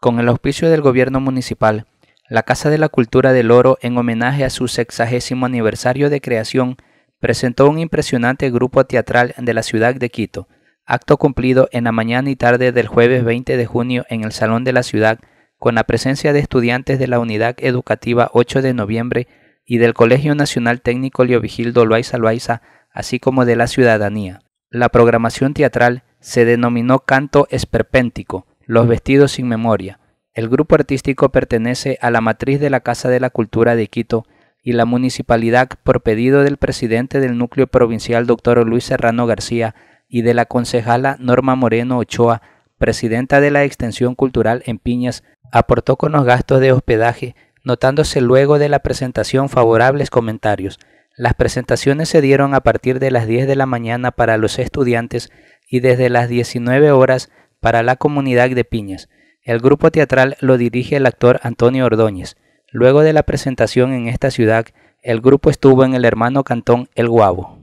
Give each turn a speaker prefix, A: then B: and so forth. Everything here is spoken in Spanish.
A: con el auspicio del gobierno municipal, la Casa de la Cultura del Oro, en homenaje a su sexagésimo aniversario de creación, presentó un impresionante grupo teatral de la ciudad de Quito, acto cumplido en la mañana y tarde del jueves 20 de junio en el Salón de la Ciudad, con la presencia de estudiantes de la Unidad Educativa 8 de Noviembre y del Colegio Nacional Técnico Leovigildo Loaiza Loaiza, así como de la ciudadanía. La programación teatral se denominó Canto Esperpéntico, los Vestidos sin Memoria. El grupo artístico pertenece a la matriz de la Casa de la Cultura de Quito y la municipalidad, por pedido del presidente del núcleo provincial, doctor Luis Serrano García, y de la concejala Norma Moreno Ochoa, presidenta de la Extensión Cultural en Piñas, aportó con los gastos de hospedaje, notándose luego de la presentación favorables comentarios. Las presentaciones se dieron a partir de las 10 de la mañana para los estudiantes y desde las 19 horas para la comunidad de Piñas. El grupo teatral lo dirige el actor Antonio Ordóñez. Luego de la presentación en esta ciudad, el grupo estuvo en el hermano cantón El Guabo.